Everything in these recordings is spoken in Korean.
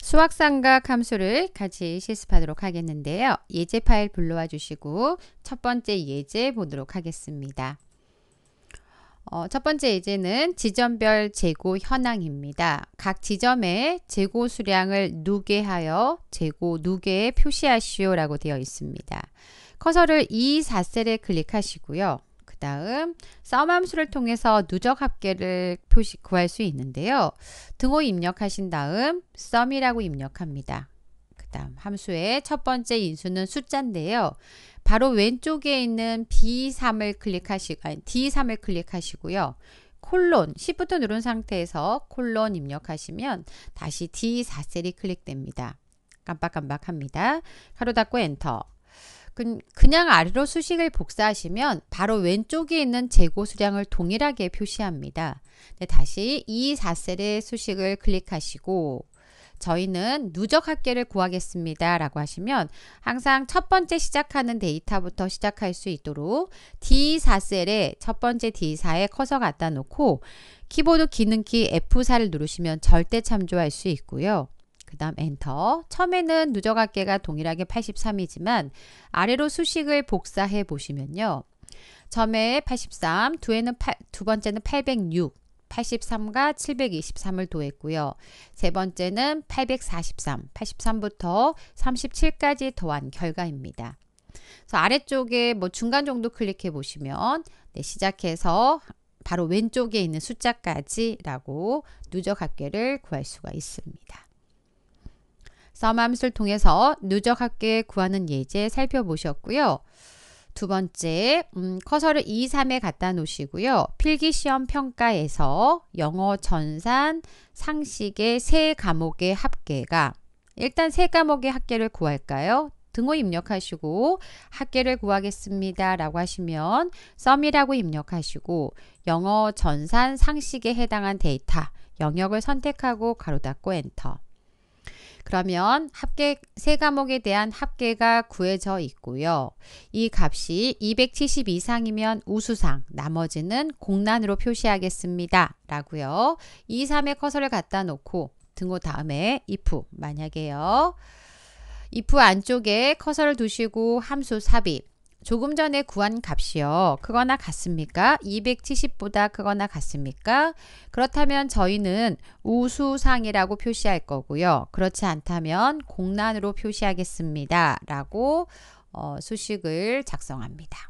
수학상과 함수를 같이 실습하도록 하겠는데요. 예제 파일 불러와 주시고 첫 번째 예제 보도록 하겠습니다. 어, 첫 번째 예제는 지점별 재고 현황입니다. 각 지점에 재고 수량을 누계하여 재고 누계에 표시하시오라고 되어 있습니다. 커서를 E4셀에 클릭하시고요. 그 다음 썸함수를 통해서 누적 합계를 표시 구할 수 있는데요. 등호 입력하신 다음 썸이라고 입력합니다. 그 다음 함수의 첫 번째 인수는 숫자인데요. 바로 왼쪽에 있는 B3을 클릭하시 아니 D3을 클릭하시고요. 콜론 Shift 누른 상태에서 콜론 입력하시면 다시 D4셀이 클릭됩니다. 깜빡깜빡합니다. 가로 닫고 엔터 그냥 아래로 수식을 복사하시면 바로 왼쪽에 있는 재고 수량을 동일하게 표시합니다. 네, 다시 2, 4셀의 수식을 클릭하시고 저희는 누적 합계를 구하겠습니다. 라고 하시면 항상 첫 번째 시작하는 데이터부터 시작할 수 있도록 D4셀에 첫 번째 D4에 커서 갖다 놓고 키보드 기능키 F4를 누르시면 절대 참조할 수 있고요. 그 다음 엔터. 처음에는 누적합계가 동일하게 83이지만 아래로 수식을 복사해 보시면요. 점에 83, 두에는 8, 두 번째는 806, 83과 723을 더했고요. 세 번째는 843, 83부터 37까지 더한 결과입니다. 그래서 아래쪽에 뭐 중간 정도 클릭해 보시면 네, 시작해서 바로 왼쪽에 있는 숫자까지라고 누적 합계를 구할 수가 있습니다. 썸함수를 통해서 누적합계 구하는 예제 살펴보셨고요. 두 번째, 음, 커서를 2, 3에 갖다 놓으시고요. 필기시험 평가에서 영어 전산 상식의 세 과목의 합계가 일단 세 과목의 합계를 구할까요? 등호 입력하시고 합계를 구하겠습니다 라고 하시면 썸이라고 입력하시고 영어 전산 상식에 해당한 데이터 영역을 선택하고 가로 닫고 엔터 그러면 합계 세 과목에 대한 합계가 구해져 있고요. 이 값이 270 이상이면 우수상, 나머지는 공란으로 표시하겠습니다. 라고요. 2, 3의 커서를 갖다 놓고 등호 다음에 if 만약에요. if 안쪽에 커서를 두시고 함수 삽입 조금 전에 구한 값이요. 그거나 같습니까? 270보다 그거나 같습니까? 그렇다면 저희는 우수상이라고 표시할 거고요. 그렇지 않다면 공란으로 표시하겠습니다. 라고 어, 수식을 작성합니다.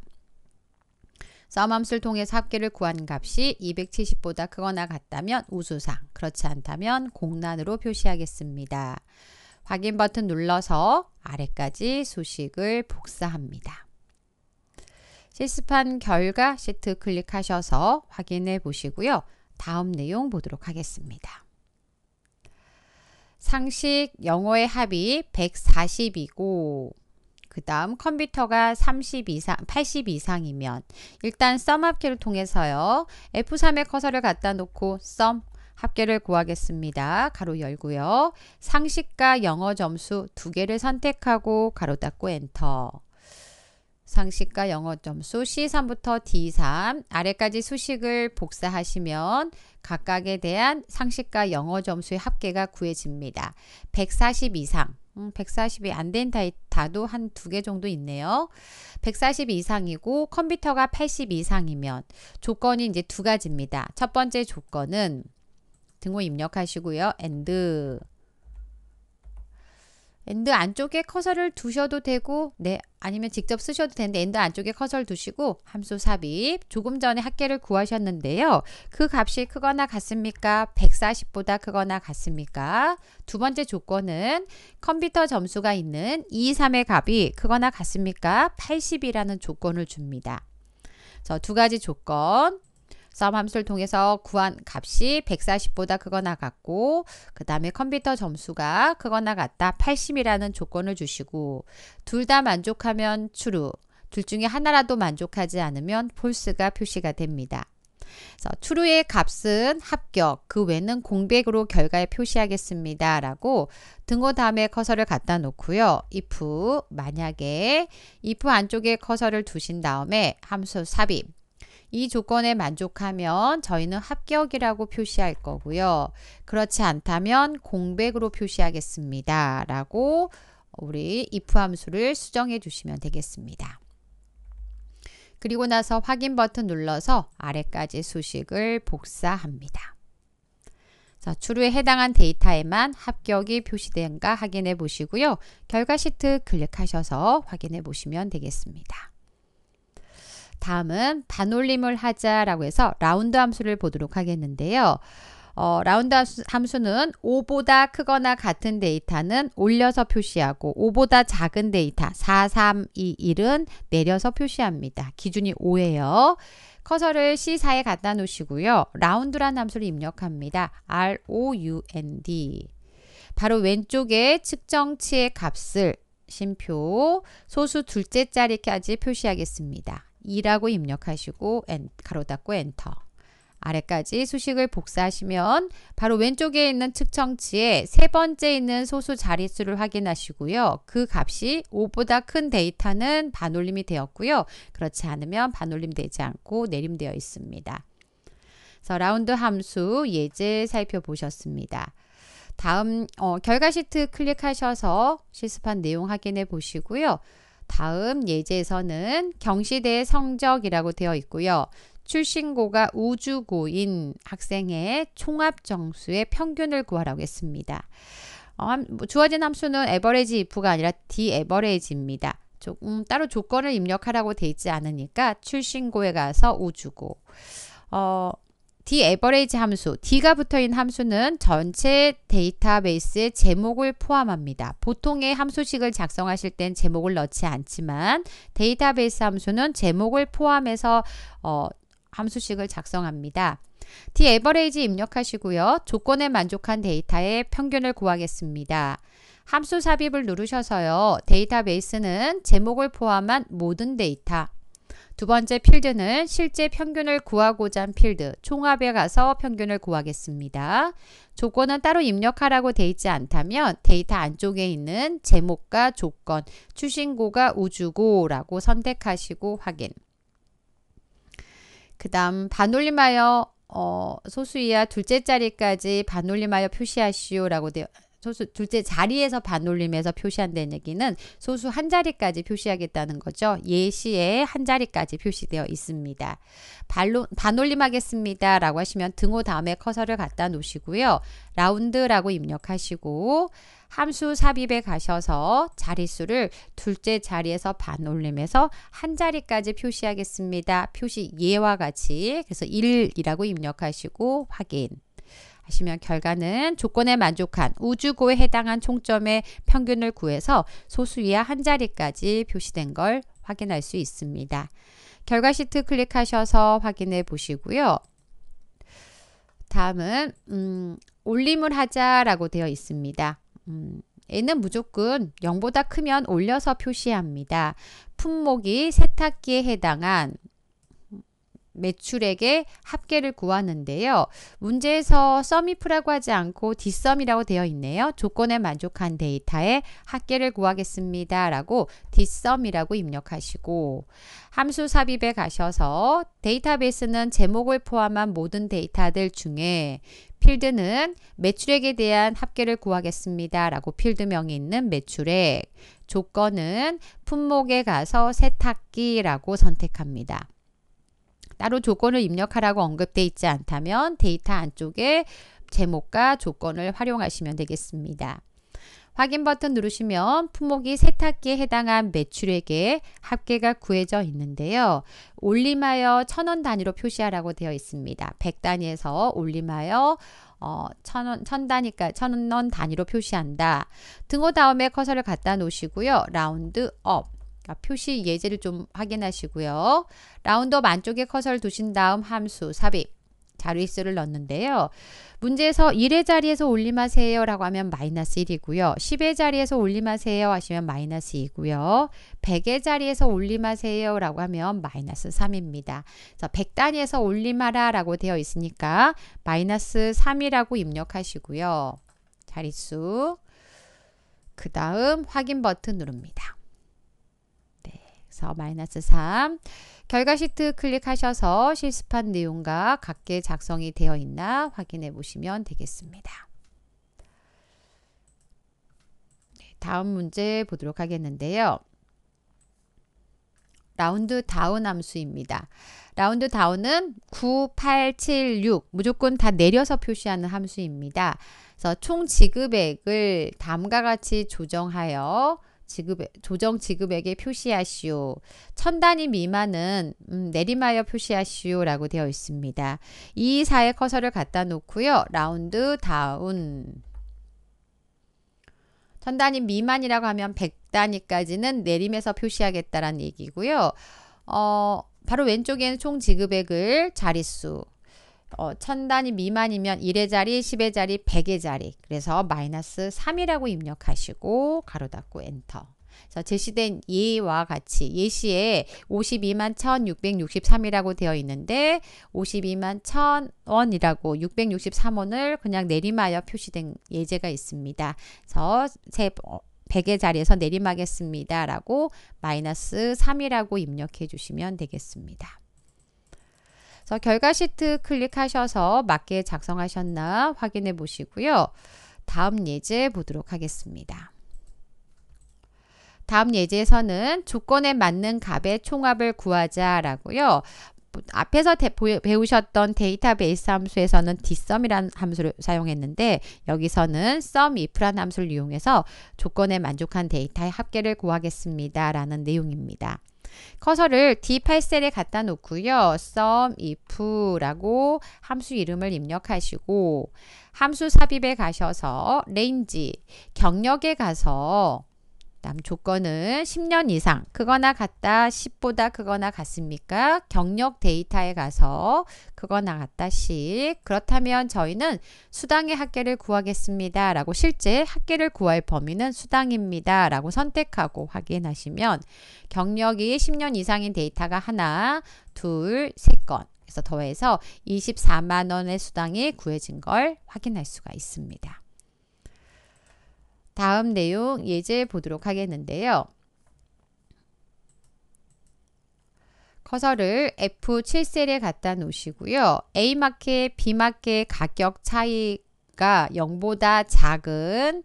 썸함수를 통해 삽계를 구한 값이 270보다 그거나 같다면 우수상, 그렇지 않다면 공란으로 표시하겠습니다. 확인 버튼 눌러서 아래까지 수식을 복사합니다. 실습한 결과 시트 클릭하셔서 확인해 보시고요. 다음 내용 보도록 하겠습니다. 상식 영어의 합이 140이고 그 다음 컴퓨터가 30 이상, 80 이상이면 일단 썸 합계를 통해서요. F3에 커서를 갖다 놓고 썸 합계를 구하겠습니다. 가로 열고요. 상식과 영어 점수 두 개를 선택하고 가로 닫고 엔터. 상식과 영어 점수 C3부터 D3 아래까지 수식을 복사하시면 각각에 대한 상식과 영어 점수의 합계가 구해집니다. 140 이상 음, 140이 안된 다도 한 두 개 정도 있네요. 140 이상이고 컴퓨터가 80 이상이면 조건이 이제 두 가지입니다. 첫 번째 조건은 등호 입력하시고요. and 엔드 안쪽에 커서를 두셔도 되고 네 아니면 직접 쓰셔도 되는데 엔드 안쪽에 커서를 두시고 함수 삽입 조금 전에 합계를 구하셨는데요. 그 값이 크거나 같습니까? 140보다 크거나 같습니까? 두 번째 조건은 컴퓨터 점수가 있는 2, 3의 값이 크거나 같습니까? 80이라는 조건을 줍니다. 두 가지 조건 썸 함수를 통해서 구한 값이 140보다 크거나 같고 그 다음에 컴퓨터 점수가 크거나 같다 80이라는 조건을 주시고 둘 다 만족하면 true 둘 중에 하나라도 만족하지 않으면 false가 표시가 됩니다. 그래서 true의 값은 합격, 그 외는 공백으로 결과에 표시하겠습니다. 라고 등호 다음에 커서를 갖다 놓고요. if 만약에 if 안쪽에 커서를 두신 다음에 함수 삽입 이 조건에 만족하면 저희는 합격이라고 표시할 거고요. 그렇지 않다면 공백으로 표시하겠습니다. 라고 우리 if 함수를 수정해 주시면 되겠습니다. 그리고 나서 확인 버튼 눌러서 아래까지 수식을 복사합니다. 자, 추루에 해당한 데이터에만 합격이 표시된가 확인해 보시고요. 결과 시트 클릭하셔서 확인해 보시면 되겠습니다. 다음은 반올림을 하자라고 해서 라운드 함수를 보도록 하겠는데요. 어, 라운드 함수는 5보다 크거나 같은 데이터는 올려서 표시하고 5보다 작은 데이터 4, 3, 2, 1은 내려서 표시합니다. 기준이 5예요. 커서를 C4에 갖다 놓으시고요. 라운드란 함수를 입력합니다. ROUND 바로 왼쪽에 측정치의 값을 심표 소수 둘째 자리까지 표시하겠습니다. 2라고 입력하시고 엔, 가로 닫고 엔터 아래까지 수식을 복사하시면 바로 왼쪽에 있는 측정치에 세 번째 있는 소수 자릿수를 확인하시고요. 그 값이 5보다 큰 데이터는 반올림이 되었고요. 그렇지 않으면 반올림 되지 않고 내림되어 있습니다. 그래서 라운드 함수 예제 살펴보셨습니다. 다음 어, 결과 시트 클릭하셔서 실습한 내용 확인해 보시고요. 다음 예제에서는 경시대 성적이라고 되어 있고요. 출신고가 우주고인 학생의 총합점수의 평균을 구하라고 했습니다. 뭐 주어진 함수는 에버레지 if가 아니라 디에버레지입니다. 조금 음, 따로 조건을 입력하라고 되어 있지 않으니까 출신고에 가서 우주고 어, D 에버레이지 함수, D가 붙어있는 함수는 전체 데이터베이스의 제목을 포함합니다. 보통의 함수식을 작성하실 땐 제목을 넣지 않지만 데이터베이스 함수는 제목을 포함해서 어, 함수식을 작성합니다. D 에버레이지 입력하시고요. 조건에 만족한 데이터의 평균을 구하겠습니다. 함수 삽입을 누르셔서요. 데이터베이스는 제목을 포함한 모든 데이터, 두 번째 필드는 실제 평균을 구하고자 한 필드, 총합에 가서 평균을 구하겠습니다. 조건은 따로 입력하라고 돼 있지 않다면 데이터 안쪽에 있는 제목과 조건, 추신고가 우주고라고 선택하시고 확인. 그 다음 반올림하여 어, 소수 이하 둘째 자리까지 반올림하여 표시하시오라고 되어 소수 둘째 자리에서 반올림해서 표시한다는 얘기는 소수 한 자리까지 표시하겠다는 거죠. 예시에 한 자리까지 표시되어 있습니다. 반로, 반올림하겠습니다. 라고 하시면 등호 다음에 커서를 갖다 놓으시고요. 라운드라고 입력하시고 함수 삽입에 가셔서 자리수를 둘째 자리에서 반올림해서 한 자리까지 표시하겠습니다. 표시 예와 같이 그래서 1이라고 입력하시고 확인 하시면 결과는 조건에 만족한 우주고에 해당한 총점의 평균을 구해서 소수 이하 한 자리까지 표시된 걸 확인할 수 있습니다. 결과 시트 클릭하셔서 확인해 보시고요. 다음은 음, 올림을 하자라고 되어 있습니다. 음, 얘는 무조건 0보다 크면 올려서 표시합니다. 품목이 세탁기에 해당한 매출액의 합계를 구하는데요. 문제에서 썸이프라고 하지 않고 디썸이라고 되어 있네요. 조건에 만족한 데이터의 합계를 구하겠습니다. 라고 디썸이라고 입력하시고 함수 삽입에 가셔서 데이터베이스는 제목을 포함한 모든 데이터들 중에 필드는 매출액에 대한 합계를 구하겠습니다. 라고 필드명이 있는 매출액 조건은 품목에 가서 세탁기라고 선택합니다. 따로 조건을 입력하라고 언급돼 있지 않다면 데이터 안쪽에 제목과 조건을 활용하시면 되겠습니다. 확인 버튼 누르시면 품목이 세탁기에 해당한 매출액에 합계가 구해져 있는데요. 올림하여 천원 단위로 표시하라고 되어 있습니다. 100단위에서 올림하여 어, 천원, 천단위까, 천원 단위로 표시한다. 등호 다음에 커서를 갖다 놓으시고요. 라운드 업. 표시 예제를 좀 확인하시고요. 라운드업 안쪽에 커서를 두신 다음 함수 삽입 자릿수를 넣는데요. 문제에서 1의 자리에서 올림하세요 라고 하면 마이너스 1이고요. 10의 자리에서 올림하세요 하시면 마이너스 2고요. 100의 자리에서 올림하세요 라고 하면 마이너스 3입니다. 100단위에서 올림하라 라고 되어 있으니까 마이너스 3이라고 입력하시고요. 자릿수 그 다음 확인 버튼 누릅니다. 그래서 마이너스 3 결과 시트 클릭하셔서 실습한 내용과 각계 작성이 되어 있나 확인해 보시면 되겠습니다. 네, 다음 문제 보도록 하겠는데요. 라운드 다운 함수입니다. 라운드 다운은 9, 8, 7, 6 무조건 다 내려서 표시하는 함수입니다. 그래서 총 지급액을 다음과 같이 조정하여 지급 조정 지급액에 표시하시오. 천 단위 미만은 음, 내림하여 표시하시오라고 되어 있습니다. 이사에 커서를 갖다 놓고요. 라운드 다운. 천 단위 미만이라고 하면 백단위까지는 내림해서 표시하겠다라는 얘기고요. 어, 바로 왼쪽에는 총 지급액을 자릿수 어, 천 단위 미만이면 1의 자리, 10의 자리, 100의 자리. 그래서 마이너스 3이라고 입력하시고 가로 닫고 엔터. 그래서 제시된 예와 같이 예시에 52만 1663이라고 되어 있는데 52만 1000원이라고 663원을 그냥 내림하여 표시된 예제가 있습니다. 그래서 세, 100의 어, 자리에서 내림하겠습니다. 라고 마이너스 3이라고 입력해 주시면 되겠습니다. 그래서 결과 시트 클릭하셔서 맞게 작성하셨나 확인해 보시고요. 다음 예제 보도록 하겠습니다. 다음 예제에서는 조건에 맞는 값의 총합을 구하자라고요. 앞에서 대, 배우셨던 데이터베이스 함수에서는 dsum이라는 함수를 사용했는데 여기서는 sumif라는 함수를 이용해서 조건에 만족한 데이터의 합계를 구하겠습니다. 라는 내용입니다. 커서를 D8셀에 갖다 놓고요. sum, if라고 함수 이름을 입력하시고 함수 삽입에 가셔서 range, 경력에 가서 다음 조건은 10년 이상 그거나 같다 10보다 그거나 같습니까? 경력 데이터에 가서 그거나 같다 10 그렇다면 저희는 수당의 학계를 구하겠습니다 라고 실제 학계를 구할 범위는 수당입니다 라고 선택하고 확인하시면 경력이 10년 이상인 데이터가 하나 둘세 건 그래서 더해서 24만원의 수당이 구해진 걸 확인할 수가 있습니다. 다음 내용 예제 보도록 하겠는데요. 커서를 F7셀에 갖다 놓으시고요. A마켓, B마켓 가격 차이가 0보다 작은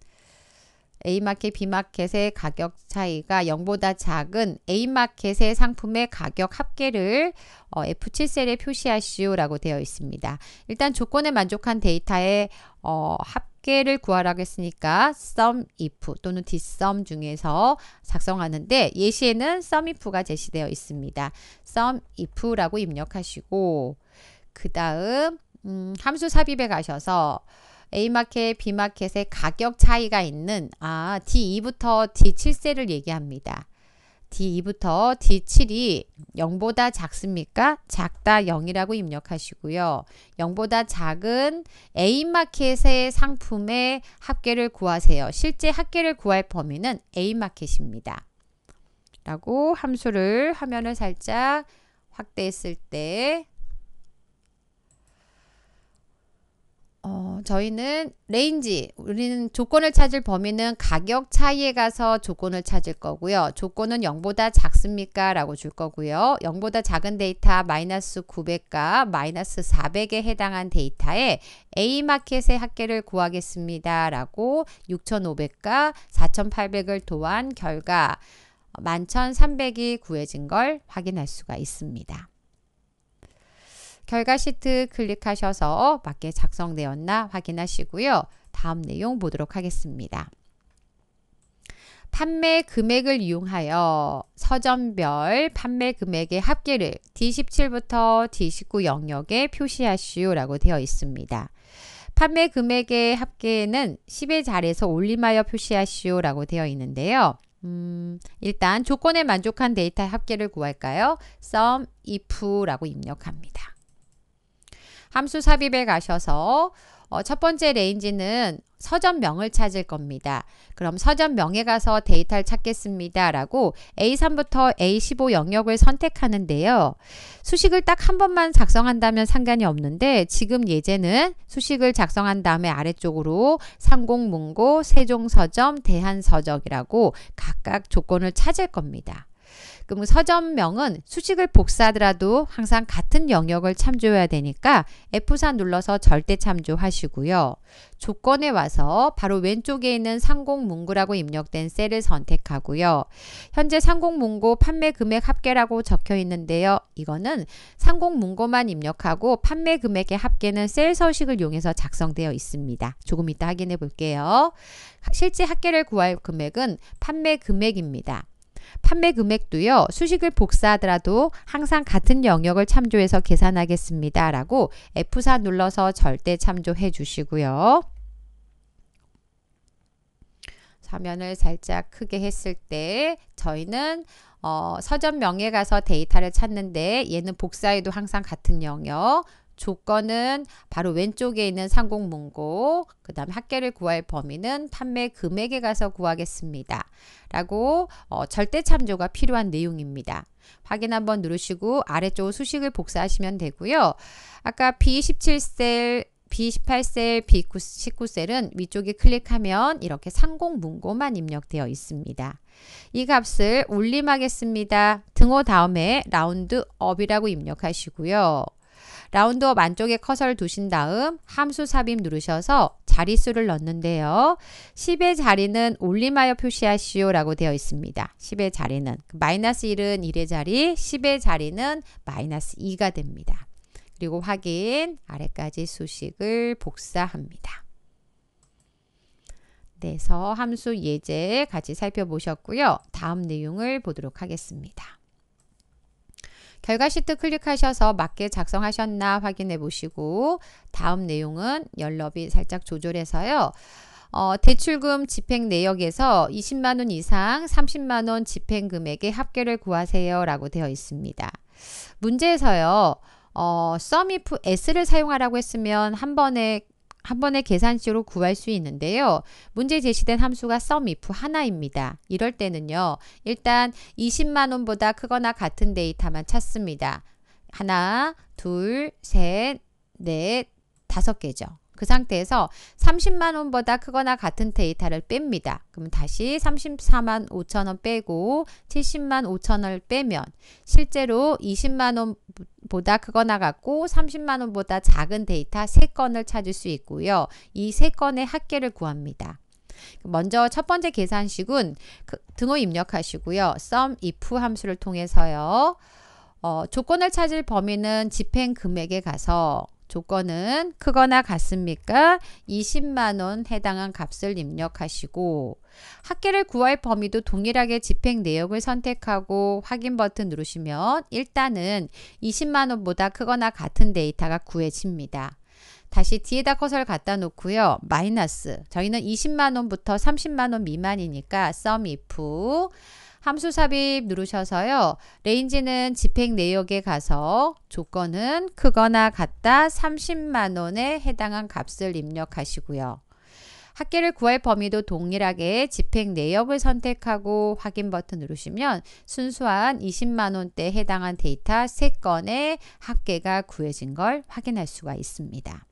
A마켓, B마켓의 가격 차이가 0보다 작은 A마켓의 상품의 가격 합계를 어, F7셀에 표시하시오라고 되어 있습니다. 일단 조건에 만족한 데이터의 어, 합 개를 구하라고 했으니까 sum if 또는 dsum 중에서 작성하는데 예시에는 sum if가 제시되어 있습니다. sum if라고 입력하시고 그 다음 음, 함수 삽입에 가셔서 A마켓, B마켓의 가격 차이가 있는 아 D2부터 D7세를 얘기합니다. D2부터 D7이 0보다 작습니까? 작다 0이라고 입력하시고요. 0보다 작은 A마켓의 인 상품의 합계를 구하세요. 실제 합계를 구할 범위는 A마켓입니다. 인 라고 함수를 화면을 살짝 확대했을 때 어, 저희는 레인지, 우리는 조건을 찾을 범위는 가격 차이에 가서 조건을 찾을 거고요. 조건은 0보다 작습니까? 라고 줄 거고요. 0보다 작은 데이터 마이너스 900과 마이너스 400에 해당한 데이터에 A마켓의 합계를 구하겠습니다. 라고 6500과 4800을 도한 결과 11300이 구해진 걸 확인할 수가 있습니다. 결과 시트 클릭하셔서 맞게 작성되었나 확인하시고요. 다음 내용 보도록 하겠습니다. 판매 금액을 이용하여 서점별 판매 금액의 합계를 D17부터 D19 영역에 표시하시오라고 되어 있습니다. 판매 금액의 합계는 10의 자리에서 올림하여 표시하시오라고 되어 있는데요. 음, 일단 조건에 만족한 데이터 합계를 구할까요? sum if라고 입력합니다. 함수 삽입에 가셔서 어, 첫 번째 레인지는 서점명을 찾을 겁니다. 그럼 서점명에 가서 데이터를 찾겠습니다. 라고 A3부터 A15 영역을 선택하는데요. 수식을 딱 한 번만 작성한다면 상관이 없는데 지금 예제는 수식을 작성한 다음에 아래쪽으로 상공문고, 세종서점, 대한서적이라고 각각 조건을 찾을 겁니다. 그럼 그 서점명은 수식을 복사하더라도 항상 같은 영역을 참조해야 되니까 F4 눌러서 절대 참조하시고요. 조건에 와서 바로 왼쪽에 있는 상공문구라고 입력된 셀을 선택하고요. 현재 상공문구 판매 금액 합계라고 적혀 있는데요. 이거는 상공문구만 입력하고 판매 금액의 합계는 셀 서식을 이용해서 작성되어 있습니다. 조금 이따 확인해 볼게요. 실제 합계를 구할 금액은 판매 금액입니다. 판매 금액도요. 수식을 복사하더라도 항상 같은 영역을 참조해서 계산하겠습니다. 라고 F4 눌러서 절대 참조해 주시고요. 화면을 살짝 크게 했을 때 저희는 어, 서점명에 가서 데이터를 찾는데 얘는 복사에도 항상 같은 영역 조건은 바로 왼쪽에 있는 상공문고 그 다음 학계를 구할 범위는 판매 금액에 가서 구하겠습니다. 라고 어, 절대 참조가 필요한 내용입니다. 확인 한번 누르시고 아래쪽 수식을 복사하시면 되고요. 아까 B17셀 B18셀, B19셀은 위쪽에 클릭하면 이렇게 상공 문고만 입력되어 있습니다. 이 값을 올림하겠습니다. 등호 다음에 라운드업이라고 입력하시고요. 라운드어 안쪽에 커서를 두신 다음 함수 삽입 누르셔서 자릿수를 넣는데요. 10의 자리는 올림하여 표시하시오 라고 되어 있습니다. 10의 그 자리는 마이너스 1은 1의 자리, 10의 자리는 마이너스 2가 됩니다. 그리고 확인 아래까지 수식을 복사합니다. 그래서 네, 함수 예제 같이 살펴보셨고요. 다음 내용을 보도록 하겠습니다. 결과 시트 클릭하셔서 맞게 작성하셨나 확인해 보시고 다음 내용은 연럽이 살짝 조절해서요. 어, 대출금 집행 내역에서 20만원 이상 30만원 집행금액의 합계를 구하세요 라고 되어 있습니다. 문제에서요. 어, sum if s를 사용하라고 했으면 한 번에 한 번에 계산식으로 구할 수 있는데요. 문제 제시된 함수가 sum if 하나입니다. 이럴 때는요. 일단 20만원보다 크거나 같은 데이터만 찾습니다. 하나, 둘, 셋, 넷, 다섯 개죠. 그 상태에서 30만원보다 크거나 같은 데이터를 뺍니다. 그럼 다시 34만 5천원 빼고 70만 5천원을 빼면 실제로 20만원보다 크거나 같고 30만원보다 작은 데이터 3건을 찾을 수 있고요. 이 3건의 합계를 구합니다. 먼저 첫 번째 계산식은 그 등호 입력하시고요. sum if 함수를 통해서요. 어, 조건을 찾을 범위는 집행 금액에 가서 조건은 크거나 같습니까? 20만원 해당한 값을 입력하시고 학계를 구할 범위도 동일하게 집행 내역을 선택하고 확인 버튼 누르시면 일단은 20만원보다 크거나 같은 데이터가 구해집니다. 다시 뒤에다 커서를 갖다 놓고요. 마이너스 저희는 20만원부터 30만원 미만이니까 썸 if 함수 삽입 누르셔서요. 레인지는 집행 내역에 가서 조건은 크거나 같다 30만원에 해당한 값을 입력하시고요. 학계를 구할 범위도 동일하게 집행 내역을 선택하고 확인 버튼 누르시면 순수한 20만원대에 해당한 데이터 3건의 학계가 구해진 걸 확인할 수가 있습니다.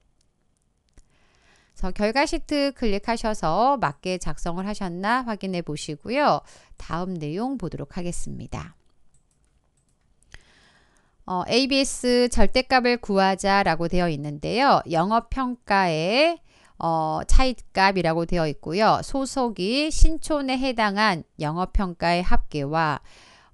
그래서 결과 시트 클릭하셔서 맞게 작성을 하셨나 확인해 보시고요. 다음 내용 보도록 하겠습니다. 어, ABS 절대값을 구하자 라고 되어 있는데요. 영업평가에 어, 차익값이라고 되어 있고요. 소속이 신촌에 해당한 영업평가의 합계와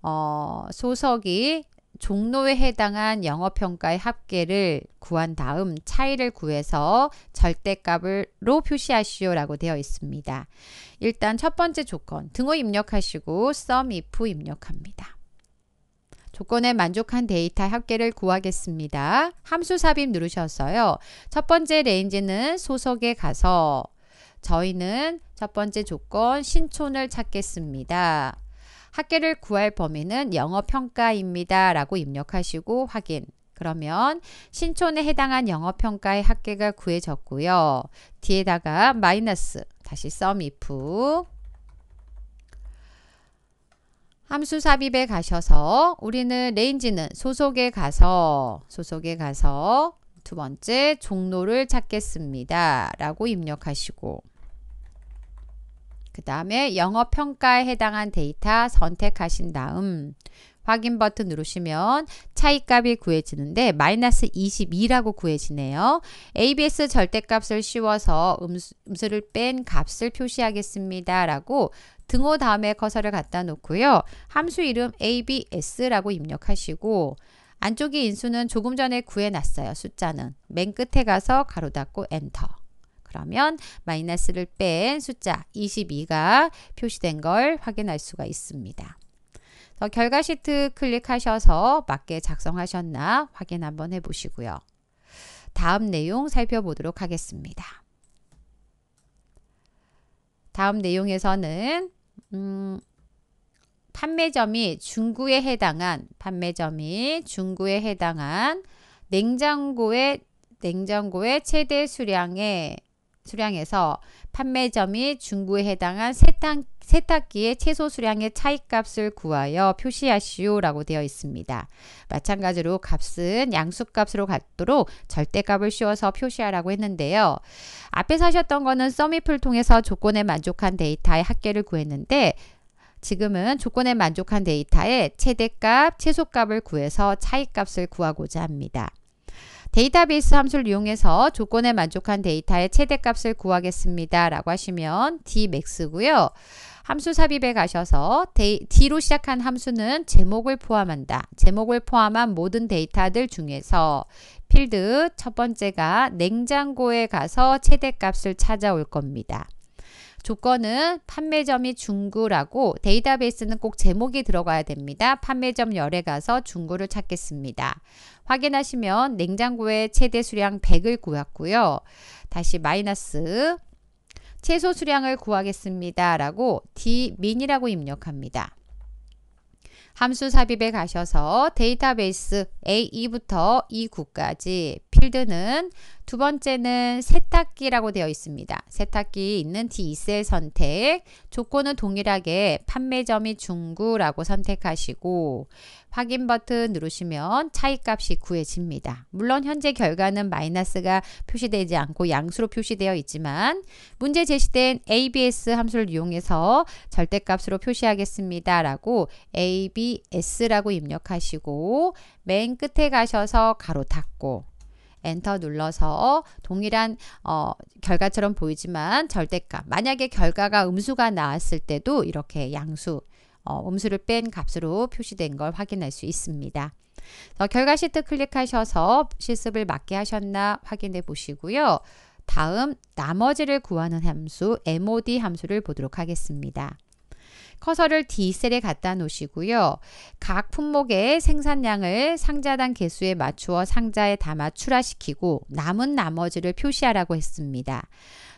어, 소속이 종로에 해당한 영업평가의 합계를 구한 다음 차이를 구해서 절대값으로 표시하시오 라고 되어 있습니다. 일단 첫 번째 조건 등호 입력하시고 sum if 입력합니다. 조건에 만족한 데이터 합계를 구하겠습니다. 함수 삽입 누르셔서요. 첫 번째 레인지는 소속에 가서 저희는 첫 번째 조건 신촌을 찾겠습니다. 학계를 구할 범위는 영어평가입니다. 라고 입력하시고 확인. 그러면 신촌에 해당한 영어평가의 학계가 구해졌고요. 뒤에다가 마이너스 다시 썸 if 함수 삽입에 가셔서 우리는 레인지는 소속에 가서 소속에 가서 두 번째 종로를 찾겠습니다. 라고 입력하시고 그 다음에 영업 평가에 해당한 데이터 선택하신 다음 확인 버튼 누르시면 차이값이 구해지는데 마이너스 22라고 구해지네요. ABS 절대값을 씌워서 음수, 음수를 뺀 값을 표시하겠습니다. 라고 등호 다음에 커서를 갖다 놓고요. 함수 이름 ABS라고 입력하시고 안쪽의 인수는 조금 전에 구해놨어요. 숫자는 맨 끝에 가서 가로 닫고 엔터 그러면 마이너스를 뺀 숫자 22가 표시된 걸 확인할 수가 있습니다. 결과 시트 클릭하셔서 맞게 작성하셨나 확인 한번 해보시고요. 다음 내용 살펴보도록 하겠습니다. 다음 내용에서는 음, 판매점이 중구에 해당한 판매점이 중구에 해당한 냉장고의 냉장고의 최대 수량의 수량에서 판매점이 중구에 해당한 세탁, 세탁기의 최소 수량의 차이값을 구하여 표시하시오라고 되어 있습니다. 마찬가지로 값은 양수값으로 같도록 절대값을 씌워서 표시하라고 했는데요. 앞에서 하셨던 거는 써밋을 통해서 조건에 만족한 데이터의 합계를 구했는데 지금은 조건에 만족한 데이터의 최대값, 최소값을 구해서 차이값을 구하고자 합니다. 데이터베이스 함수를 이용해서 조건에 만족한 데이터의 최대값을 구하겠습니다. 라고 하시면 dmax고요. 함수 삽입에 가셔서 D로 시작한 함수는 제목을 포함한다. 제목을 포함한 모든 데이터들 중에서 필드 첫 번째가 냉장고에 가서 최대값을 찾아올 겁니다. 조건은 판매점이 중구라고 데이터베이스는 꼭 제목이 들어가야 됩니다. 판매점 열에 가서 중구를 찾겠습니다. 확인하시면 냉장고에 최대 수량 100을 구했고요. 다시 마이너스 최소 수량을 구하겠습니다. 라고 dmin이라고 입력합니다. 함수 삽입에 가셔서 데이터베이스 A2부터 E9까지 필드는 두 번째는 세탁기라고 되어 있습니다. 세탁기 있는 D2셀 선택, 조건은 동일하게 판매점이 중구라고 선택하시고 확인 버튼 누르시면 차이값이 구해집니다. 물론 현재 결과는 마이너스가 표시되지 않고 양수로 표시되어 있지만 문제 제시된 ABS 함수를 이용해서 절대값으로 표시하겠습니다. 라고 ABS라고 입력하시고 맨 끝에 가셔서 가로 닫고 엔터 눌러서 동일한 어, 결과처럼 보이지만 절대값 만약에 결과가 음수가 나왔을 때도 이렇게 양수 어, 음수를 뺀 값으로 표시된 걸 확인할 수 있습니다. 결과 시트 클릭하셔서 실습을 맞게 하셨나 확인해 보시고요. 다음 나머지를 구하는 함수 MOD 함수를 보도록 하겠습니다. 커서를 D셀에 갖다 놓으시고요. 각 품목의 생산량을 상자당 개수에 맞추어 상자에 담아 출하시키고 남은 나머지를 표시하라고 했습니다.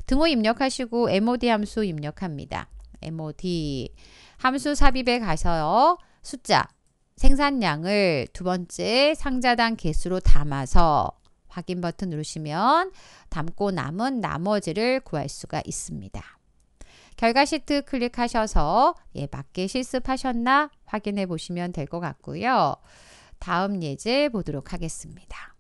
등호 입력하시고 MOD 함수 입력합니다. MOD 함수 삽입에 가서 숫자 생산량을 두 번째 상자당 개수로 담아서 확인 버튼 누르시면 담고 남은 나머지를 구할 수가 있습니다. 결과 시트 클릭하셔서 예, 맞게 실습하셨나 확인해 보시면 될 것 같고요. 다음 예제 보도록 하겠습니다.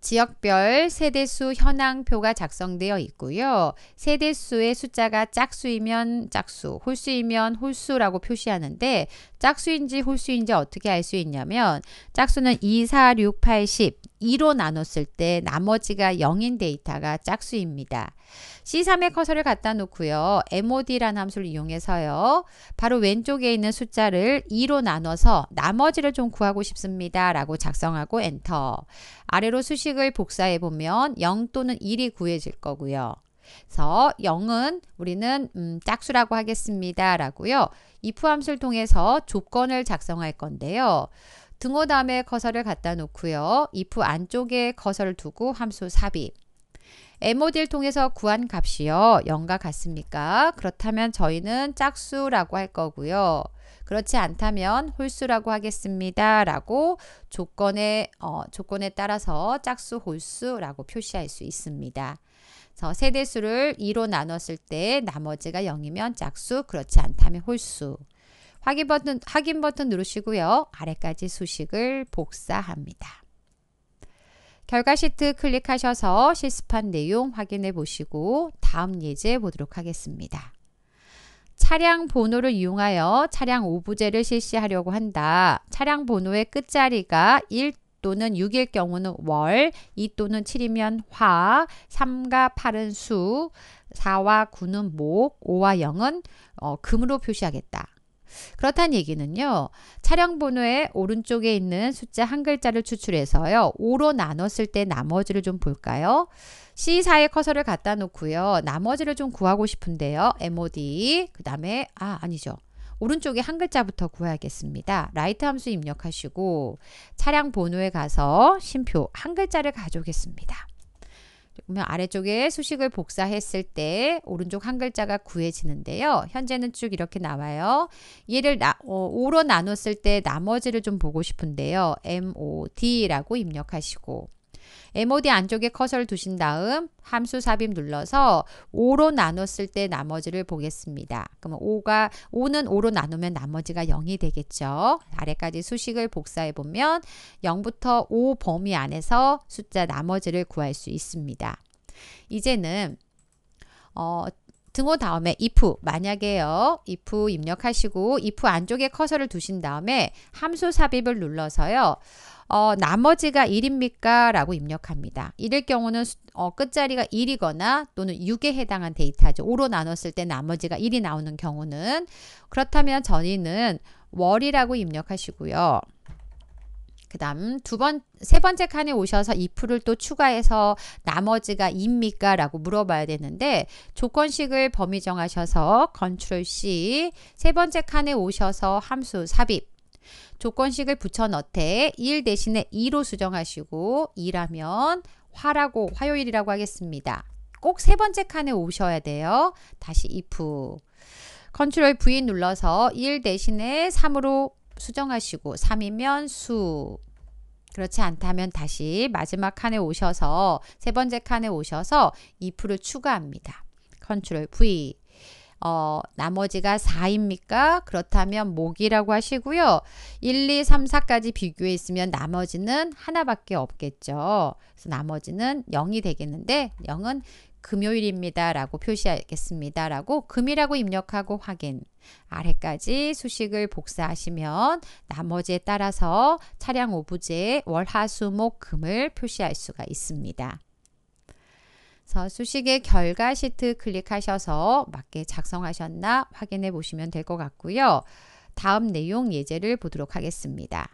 지역별 세대수 현황표가 작성되어 있고요. 세대수의 숫자가 짝수이면 짝수, 홀수이면 홀수라고 표시하는데 짝수인지 홀수인지 어떻게 알 수 있냐면 짝수는 2, 4, 6, 8, 10 2로 나눴을 때 나머지가 0인 데이터가 짝수입니다. C3의 커서를 갖다 놓고요. MOD라는 함수를 이용해서요. 바로 왼쪽에 있는 숫자를 2로 나눠서 나머지를 좀 구하고 싶습니다. 라고 작성하고 엔터. 아래로 수식을 복사해 보면 0 또는 1이 구해질 거고요. 그래서 0은 우리는 음, 짝수라고 하겠습니다. 라고요. if 함수를 통해서 조건을 작성할 건데요. 등호 다음에 커서를 갖다 놓고요. if 안쪽에 커서를 두고 함수 삽입. MOD를 통해서 구한 값이요. 0과 같습니까? 그렇다면 저희는 짝수라고 할 거고요. 그렇지 않다면 홀수라고 하겠습니다. 라고 조건에, 어, 조건에 따라서 짝수 홀수라고 표시할 수 있습니다. 세대수를 2로 나눴을 때 나머지가 0이면 짝수, 그렇지 않다면 홀수. 확인 버튼, 확인 버튼 누르시고요. 아래까지 수식을 복사합니다. 결과 시트 클릭하셔서 실습한 내용 확인해 보시고 다음 예제 보도록 하겠습니다. 차량 번호를 이용하여 차량 오부제를 실시하려고 한다. 차량 번호의 끝자리가 1 또는 6일 경우는 월, 2 또는 7이면 화, 3과 8은 수, 4와 9는 목, 5와 0은 어, 금으로 표시하겠다. 그렇다는 얘기는요. 차량 번호의 오른쪽에 있는 숫자 한 글자를 추출해서요. 5로 나눴을 때 나머지를 좀 볼까요? C4에 커서를 갖다 놓고요. 나머지를 좀 구하고 싶은데요. MOD 그 다음에 아 아니죠. 오른쪽에 한 글자부터 구해야겠습니다. 라이트 함수 입력하시고 차량 번호에 가서 심표 한 글자를 가져오겠습니다. 그러면 아래쪽에 수식을 복사했을 때 오른쪽 한 글자가 구해지는데요. 현재는 쭉 이렇게 나와요. 얘를 나, 어, 5로 나눴을 때 나머지를 좀 보고 싶은데요. MOD라고 입력하시고 MOD 안쪽에 커서를 두신 다음 함수 삽입 눌러서 5로 나눴을 때 나머지를 보겠습니다. 그러 5가 5는 5로 나누면 나머지가 0이 되겠죠. 아래까지 수식을 복사해 보면 0부터 5 범위 안에서 숫자 나머지를 구할 수 있습니다. 이제는 어, 등호 다음에 if 만약에요. if 입력하시고 if 안쪽에 커서를 두신 다음에 함수 삽입을 눌러서요. 어, 나머지가 1입니까? 라고 입력합니다. 이럴 경우는 어, 끝자리가 1이거나 또는 6에 해당한 데이터죠. 5로 나눴을 때 나머지가 1이 나오는 경우는 그렇다면 전이는 월이라고 입력하시고요. 그 다음 두 번, 세 번째 칸에 오셔서 if를 또 추가해서 나머지가 입니까? 라고 물어봐야 되는데 조건식을 범위 정하셔서 컨트롤 C 세 번째 칸에 오셔서 함수 삽입 조건식을 붙여 넣되 1 대신에 2로 수정하시고 2라면 화라고 화요일이라고 하겠습니다. 꼭 세 번째 칸에 오셔야 돼요. 다시 if 컨트롤 V 눌러서 1 대신에 3으로 수정하시고 3이면 수 그렇지 않다면 다시 마지막 칸에 오셔서 세 번째 칸에 오셔서 i f 를 추가합니다. 컨트롤 V 어, 나머지가 4입니까? 그렇다면 목이라고 하시고요. 1, 2, 3, 4까지 비교해 있으면 나머지는 하나밖에 없겠죠. 그래서 나머지는 0이 되겠는데 0은 금요일입니다. 라고 표시하겠습니다. 라고 금이라고 입력하고 확인. 아래까지 수식을 복사하시면 나머지에 따라서 차량 오브제 월화수목금을 표시할 수가 있습니다. 그래서 수식의 결과 시트 클릭하셔서 맞게 작성하셨나 확인해 보시면 될 것 같고요. 다음 내용 예제를 보도록 하겠습니다.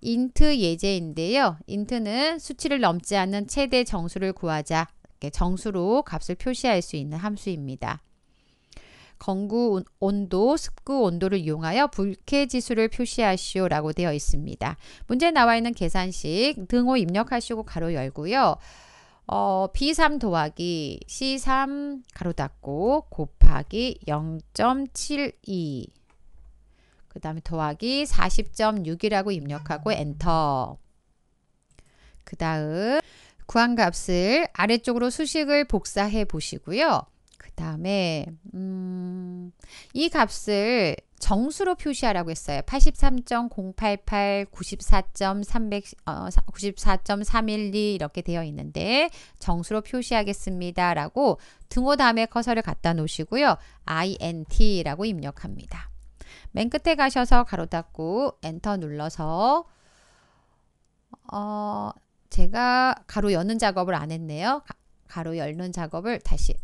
인트 예제인데요. 인트는 수치를 넘지 않는 최대 정수를 구하자 정수로 값을 표시할 수 있는 함수입니다. 건구 온도, 습구 온도를 이용하여 불쾌지수를 표시하시오 라고 되어 있습니다. 문제 나와 있는 계산식 등호 입력하시고 가로 열고요. 어, B3 더하기 C3 가로 닫고 곱하기 0.72그 다음에 더하기 40.6이라고 입력하고 엔터 그 다음 구한 값을 아래쪽으로 수식을 복사해 보시고요. 다음에 음, 이 값을 정수로 표시하라고 했어요. 83.088, 94.300, 어, 94.312 이렇게 되어 있는데 정수로 표시하겠습니다. 라고 등호 다음에 커서를 갖다 놓으시고요. int라고 입력합니다. 맨 끝에 가셔서 가로 닫고 엔터 눌러서 어, 제가 가로 여는 작업을 안 했네요. 가로 열는 작업을 다시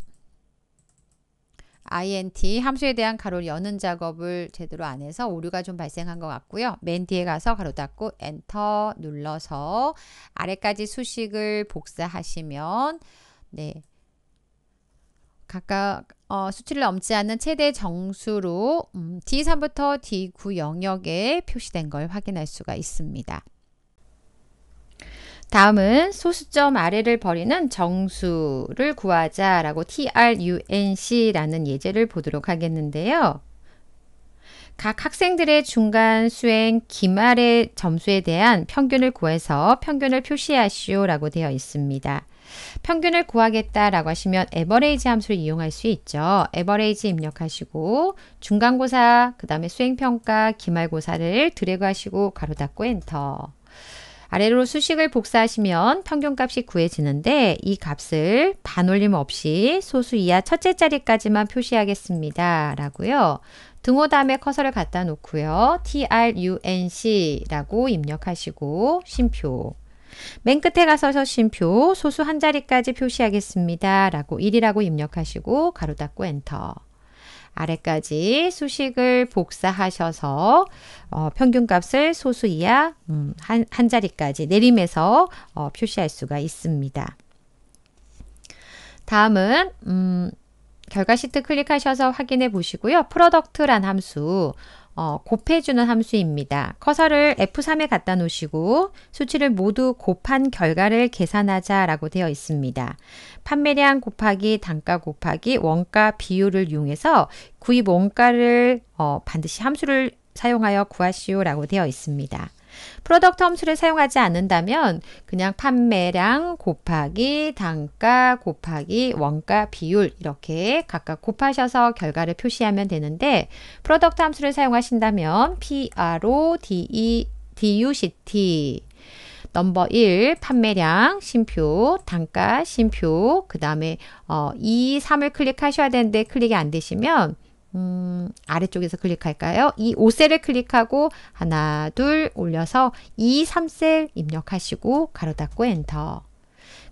int 함수에 대한 가로를 여는 작업을 제대로 안 해서 오류가 좀 발생한 것 같고요. 맨 뒤에 가서 가로 닫고 엔터 눌러서 아래까지 수식을 복사하시면 네 각각 어, 수치를 넘지 않는 최대 정수로 음, D3부터 D9 영역에 표시된 걸 확인할 수가 있습니다. 다음은 소수점 아래를 버리는 정수를 구하자라고 trunc라는 예제를 보도록 하겠는데요. 각 학생들의 중간 수행 기말의 점수에 대한 평균을 구해서 평균을 표시하시오라고 되어 있습니다. 평균을 구하겠다라고 하시면 에버레이지 함수를 이용할 수 있죠. 에버레이지 입력하시고 중간고사, 그 다음에 수행평가, 기말고사를 드래그하시고 가로 닫고 엔터. 아래로 수식을 복사하시면 평균값이 구해지는데 이 값을 반올림 없이 소수 이하 첫째 자리까지만 표시하겠습니다. 라고요. 등호 다음에 커서를 갖다 놓고요. trunC라고 입력하시고 쉼표 맨 끝에 가서 쉼표 소수 한 자리까지 표시하겠습니다. 라고 1이라고 입력하시고 가로 닫고 엔터 아래까지 수식을 복사하셔서 어, 평균값을 소수 이하 음, 한, 한 자리까지 내림에서 어, 표시할 수가 있습니다. 다음은 음, 결과 시트 클릭하셔서 확인해 보시고요. 프로덕트란 함수 어, 곱해주는 함수입니다. 커서를 F3에 갖다 놓으시고 수치를 모두 곱한 결과를 계산하자 라고 되어 있습니다. 판매량 곱하기 단가 곱하기 원가 비율을 이용해서 구입 원가를 어, 반드시 함수를 사용하여 구하시오 라고 되어 있습니다. 프로덕트 함수를 사용하지 않는다면 그냥 판매량 곱하기 단가 곱하기 원가 비율 이렇게 각각 곱하셔서 결과를 표시하면 되는데 프로덕트 함수를 사용하신다면 PRO DE DUCT 넘버 1 판매량 심표 단가 심표 그 다음에 어, 2, 3을 클릭하셔야 되는데 클릭이 안 되시면 음, 아래쪽에서 클릭할까요? 이 5셀을 클릭하고 하나, 둘 올려서 2, 3셀 입력하시고 가로 닫고 엔터.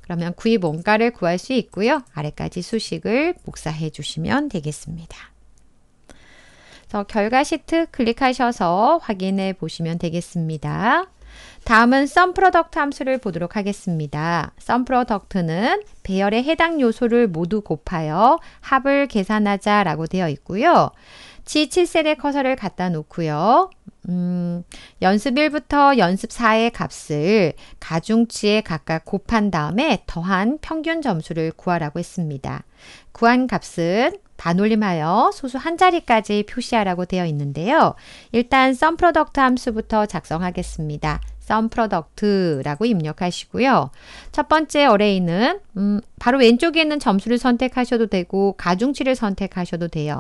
그러면 구입 원가를 구할 수 있고요. 아래까지 수식을 복사해 주시면 되겠습니다. 그래서 결과 시트 클릭하셔서 확인해 보시면 되겠습니다. 다음은 썸프로덕트 함수를 보도록 하겠습니다. 썸프로덕트는 배열의 해당 요소를 모두 곱하여 합을 계산하자 라고 되어 있고요. G7셀에 커서를 갖다 놓고요. 음, 연습 1부터 연습 4의 값을 가중치에 각각 곱한 다음에 더한 평균 점수를 구하라고 했습니다. 구한 값은 반올림하여 소수 한 자리까지 표시하라고 되어 있는데요. 일단 썸프로덕트 함수부터 작성하겠습니다. sum product라고 입력하시고요. 첫 번째 어레이는 음, 바로 왼쪽에 있는 점수를 선택하셔도 되고 가중치를 선택하셔도 돼요.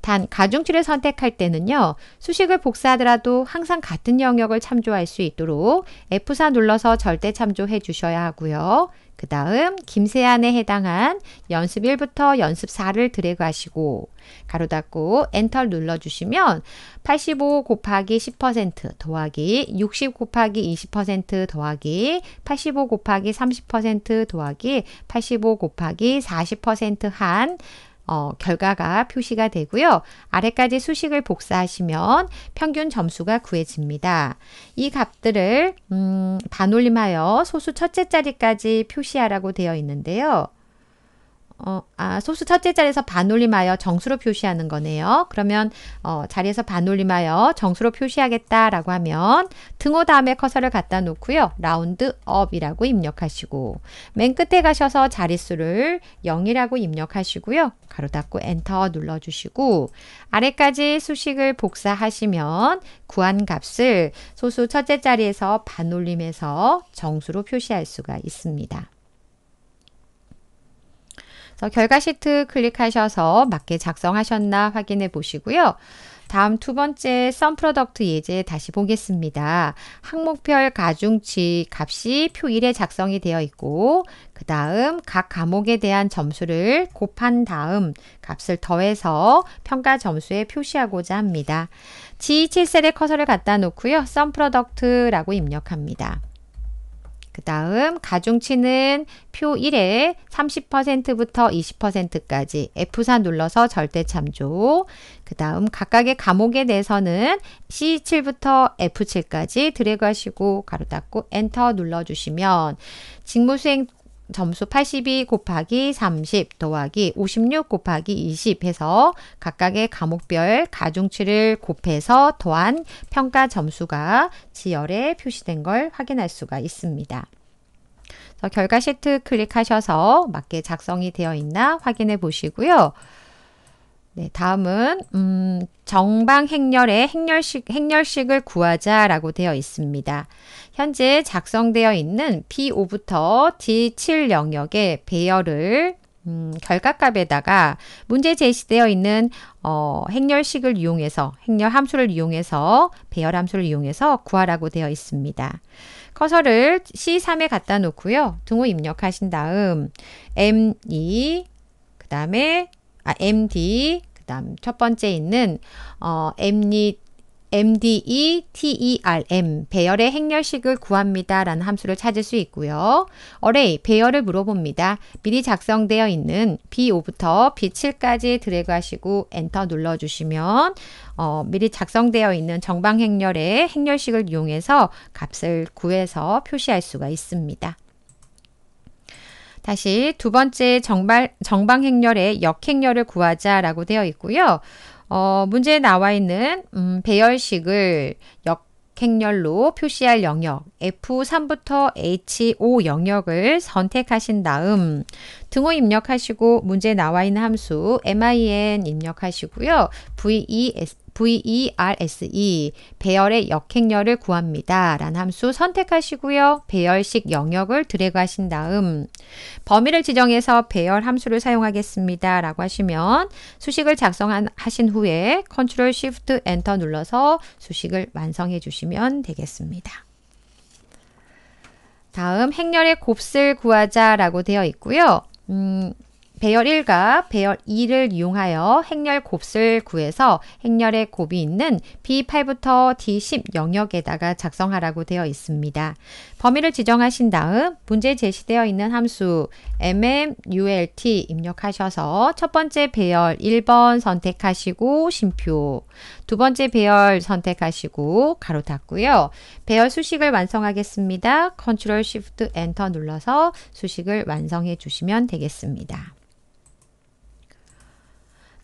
단 가중치를 선택할 때는요. 수식을 복사하더라도 항상 같은 영역을 참조할 수 있도록 F4 눌러서 절대 참조해 주셔야 하고요. 그 다음 김세안에 해당한 연습 1부터 연습 4를 드래그 하시고 가로 닫고 엔터 눌러주시면 85 곱하기 10% 더하기 60 곱하기 20% 더하기 85 곱하기 30% 더하기 85 곱하기 40%한 어, 결과가 표시가 되고요. 아래까지 수식을 복사하시면 평균 점수가 구해집니다. 이 값들을 음, 반올림하여 소수 첫째 자리까지 표시하라고 되어 있는데요. 어, 아, 소수 첫째 자리에서 반올림하여 정수로 표시하는 거네요. 그러면 어, 자리에서 반올림하여 정수로 표시하겠다라고 하면 등호 다음에 커서를 갖다 놓고요. 라운드 업이라고 입력하시고 맨 끝에 가셔서 자릿수를 0이라고 입력하시고요. 가로 닫고 엔터 눌러주시고 아래까지 수식을 복사하시면 구한 값을 소수 첫째 자리에서 반올림해서 정수로 표시할 수가 있습니다. 결과 시트 클릭하셔서 맞게 작성하셨나 확인해 보시고요. 다음 두 번째 썸 프로덕트 예제 다시 보겠습니다. 항목별 가중치 값이 표 1에 작성이 되어 있고 그 다음 각 과목에 대한 점수를 곱한 다음 값을 더해서 평가 점수에 표시하고자 합니다. G7셀에 커서를 갖다 놓고요. 썸 프로덕트라고 입력합니다. 그 다음 가중치는 표 1에 30%부터 20%까지 F4 눌러서 절대 참조. 그 다음 각각의 감옥에 대해서는 C7부터 F7까지 드래그 하시고 가로 닫고 엔터 눌러주시면 직무수행 점수 82 곱하기 30 더하기 56 곱하기 20 해서 각각의 과목별 가중치를 곱해서 더한 평가 점수가 지열에 표시된 걸 확인할 수가 있습니다. 결과 시트 클릭하셔서 맞게 작성이 되어 있나 확인해 보시고요. 네, 다음은 음, 정방 행렬의 행렬식 행렬식을 구하자라고 되어 있습니다. 현재 작성되어 있는 P5부터 D7 영역의 배열을 음, 결과값에다가 문제 제시되어 있는 어, 행렬식을 이용해서 행렬 함수를 이용해서 배열 함수를 이용해서 구하라고 되어 있습니다. 커서를 C3에 갖다 놓고요. 등호 입력하신 다음 M2 그 다음에 아, MD 그다음 첫 번째 있는 어, MD MDE, TERM, 배열의 행렬식을 구합니다. 라는 함수를 찾을 수 있고요. 어레이, 배열을 물어봅니다. 미리 작성되어 있는 B5부터 B7까지 드래그하시고 엔터 눌러주시면 어, 미리 작성되어 있는 정방행렬의 행렬식을 이용해서 값을 구해서 표시할 수가 있습니다. 다시 두 번째 정발, 정방행렬의 역행렬을 구하자라고 되어 있고요. 어, 문제에 나와 있는 음, 배열식을 역 행렬로 표시할 영역 F3부터 H5 영역을 선택하신 다음 등호 입력하시고 문제 나와 있는 함수 MIN 입력하시고요. VES, VERSE e, 배열의 역행렬을 구합니다. 란 함수 선택하시고요. 배열식 영역을 드래그하신 다음 범위를 지정해서 배열 함수를 사용하겠습니다. 라고 하시면 수식을 작성하신 후에 Ctrl Shift Enter 눌러서 수식을 완성해 주시면 되겠습니다. 다음 행렬의 곱슬 구하자 라고 되어 있고요. 음, 배열 1과 배열 2를 이용하여 행렬 곱을 구해서 행렬의 곱이 있는 B8부터 D10 영역에다가 작성하라고 되어 있습니다. 범위를 지정하신 다음 문제 제시되어 있는 함수 mmult 입력하셔서 첫 번째 배열 1번 선택하시고 심표 두 번째 배열 선택하시고 가로 닫고요. 배열 수식을 완성하겠습니다. 컨트롤 쉬프트 엔터 눌러서 수식을 완성해 주시면 되겠습니다.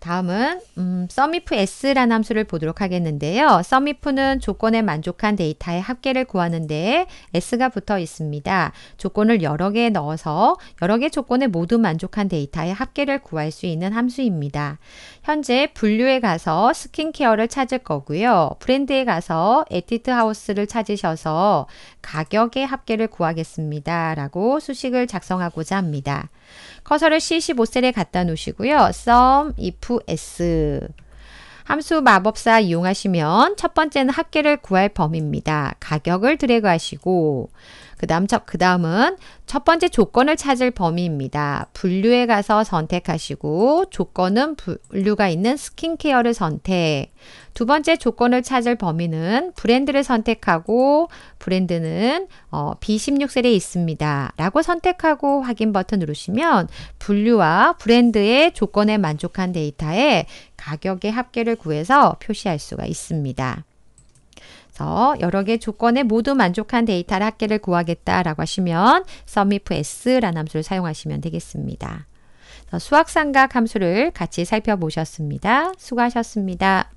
다음은 음, 썸이프 S라는 함수를 보도록 하겠는데요. 썸이프는 조건에 만족한 데이터의 합계를 구하는데 S가 붙어 있습니다. 조건을 여러 개 넣어서 여러 개 조건에 모두 만족한 데이터의 합계를 구할 수 있는 함수입니다. 현재 분류에 가서 스킨케어를 찾을 거고요. 브랜드에 가서 에티트 하우스를 찾으셔서 가격의 합계를 구하겠습니다. 라고 수식을 작성하고자 합니다. 커서를 C15셀에 갖다 놓으시고요. sum, if, s 함수 마법사 이용하시면 첫 번째는 합계를 구할 범위입니다. 가격을 드래그하시고 그 다음 그 다음은 첫 번째 조건을 찾을 범위입니다. 분류에 가서 선택하시고 조건은 분류가 있는 스킨케어를 선택. 두 번째 조건을 찾을 범위는 브랜드를 선택하고 브랜드는 어, B16셀에 있습니다. 라고 선택하고 확인 버튼 누르시면 분류와 브랜드의 조건에 만족한 데이터에 가격의 합계를 구해서 표시할 수가 있습니다. 그래서 여러 개 조건에 모두 만족한 데이터를 학계를 구하겠다라고 하시면 submif s라는 함수를 사용하시면 되겠습니다. 수학상각 함수를 같이 살펴보셨습니다. 수고하셨습니다.